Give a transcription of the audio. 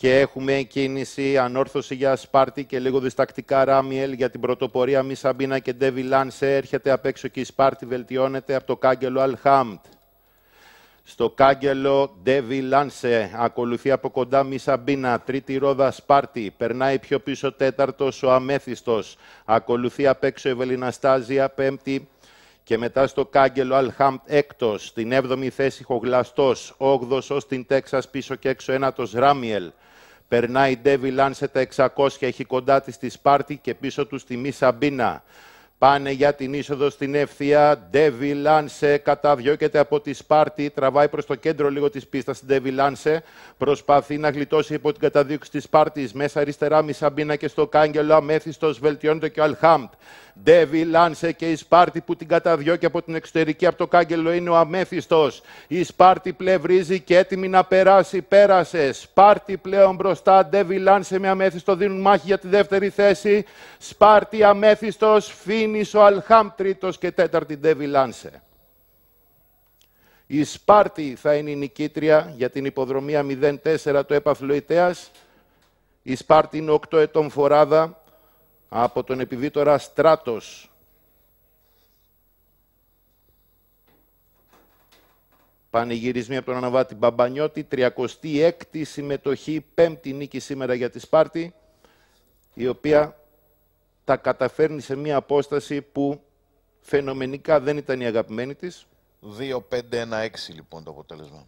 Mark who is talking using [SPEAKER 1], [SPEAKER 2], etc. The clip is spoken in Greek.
[SPEAKER 1] και έχουμε κίνηση, ανόρθωση για Σπάρτη και λίγο διστακτικά Ράμιελ για την πρωτοπορία Μη Σαμπίνα και Ντέβι Λάνσε. Έρχεται απ' έξω και η Σπάρτη βελτιώνεται από το κάγκελο Αλχάμτ. Στο κάγκελο Ντέβι Λάνσε ακολουθεί από κοντά Μη Σαμπίνα, τρίτη ρόδα Σπάρτη, περνάει πιο πίσω τέταρτος ο Αμέθιστος, ακολουθεί απ' έξω Ευελιναστάζια, πέμπτη και μετά στο κάγκελο Αλχάμπ έκτος, στην 7η θέση Χογλαστός, 8ος ως την Τέξας πίσω και έξω ένατος Ράμιελ. Περνάει Ντέβι Λάνσε τα 600, έχει κοντά της τη Σπάρτη και πίσω τους στη Μη Σαμπίνα. Πάνε για την είσοδο στην ευθεία. Ντέβι Λάνσε καταδιώκεται από τη Σπάρτη. Τραβάει προς το κέντρο λίγο της πίστας. Ντέβι Λάνσε προσπαθεί να γλιτώσει υπό την καταδίωξη της Σπάρτης. Μέσα αριστερά, Μισαμπίνα και στο κάγκελο. Αμέθιστος βελτιώνεται και ο Αλχάμπτ. Ντέβι, Λάνσε και η Σπάρτη που την καταδιώκει από την εξωτερική, από το κάγκελο είναι ο αμέθιστος. Η Σπάρτη πλευρίζει και έτοιμη να περάσει, πέρασε. Σπάρτη πλέον μπροστά, Ντέβι, Λάνσε με αμέθιστο δίνουν μάχη για τη δεύτερη θέση. Σπάρτη, αμέθιστος, Φίνης, ο Αλχάμ τρίτος και τέταρτη Ντέβι, Λάνσε. Η Σπάρτη θα είναι η νικήτρια για την υποδρομία 04 του έπαθλο Η Σπάρτη είναι 8 ετών φοράδα, από τον επιβίτορα Στράτος. Πανηγυρισμοί από τον Αναβάτη Μπαμπανιώτη, 36η συμμετοχή, 5η νίκη σήμερα για τη Σπάρτη, η οποία τα καταφέρνει σε μια απόσταση που φαινομενικά δεν ήταν η αγαπημένη της. 2-5-1-6 λοιπόν το αποτέλεσμα.